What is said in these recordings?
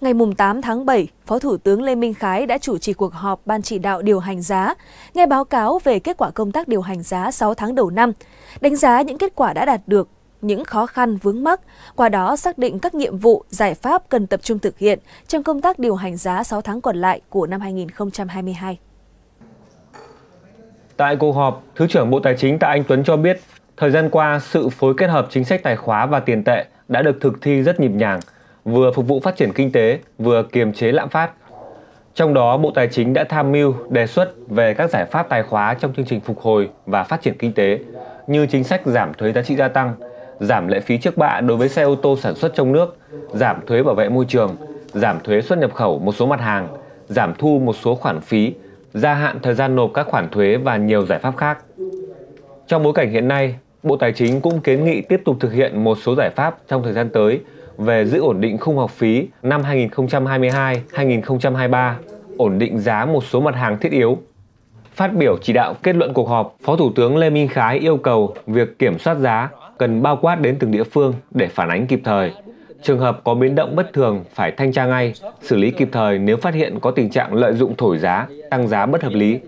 Ngày 8 tháng 7, Phó Thủ tướng Lê Minh Khái đã chủ trì cuộc họp Ban chỉ đạo điều hành giá, nghe báo cáo về kết quả công tác điều hành giá 6 tháng đầu năm, đánh giá những kết quả đã đạt được, những khó khăn vướng mắc, qua đó xác định các nhiệm vụ, giải pháp cần tập trung thực hiện trong công tác điều hành giá 6 tháng còn lại của năm 2022. Tại cuộc họp, Thứ trưởng Bộ Tài chính Tạ Anh Tuấn cho biết, thời gian qua, sự phối kết hợp chính sách tài khóa và tiền tệ đã được thực thi rất nhịp nhàng – vừa phục vụ phát triển kinh tế, vừa kiềm chế lạm phát. Trong đó, Bộ Tài chính đã tham mưu đề xuất về các giải pháp tài khóa trong chương trình phục hồi và phát triển kinh tế như chính sách giảm thuế giá trị gia tăng, giảm lệ phí trước bạ đối với xe ô tô sản xuất trong nước, giảm thuế bảo vệ môi trường, giảm thuế xuất nhập khẩu một số mặt hàng, giảm thu một số khoản phí, gia hạn thời gian nộp các khoản thuế và nhiều giải pháp khác. Trong bối cảnh hiện nay, Bộ Tài chính cũng kiến nghị tiếp tục thực hiện một số giải pháp trong thời gian tới – về giữ ổn định khung học phí năm 2022-2023, ổn định giá một số mặt hàng thiết yếu. Phát biểu chỉ đạo kết luận cuộc họp, Phó Thủ tướng Lê Minh Khái yêu cầu việc kiểm soát giá cần bao quát đến từng địa phương để phản ánh kịp thời. Trường hợp có biến động bất thường phải thanh tra ngay, xử lý kịp thời nếu phát hiện có tình trạng lợi dụng thổi giá, tăng giá bất hợp lý.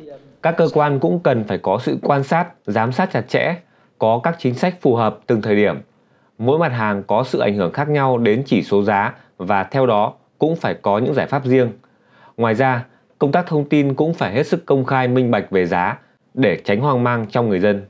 Các cơ quan cũng cần phải có sự quan sát, giám sát chặt chẽ, có các chính sách phù hợp từng thời điểm mỗi mặt hàng có sự ảnh hưởng khác nhau đến chỉ số giá và theo đó cũng phải có những giải pháp riêng. Ngoài ra, công tác thông tin cũng phải hết sức công khai minh bạch về giá để tránh hoang mang trong người dân.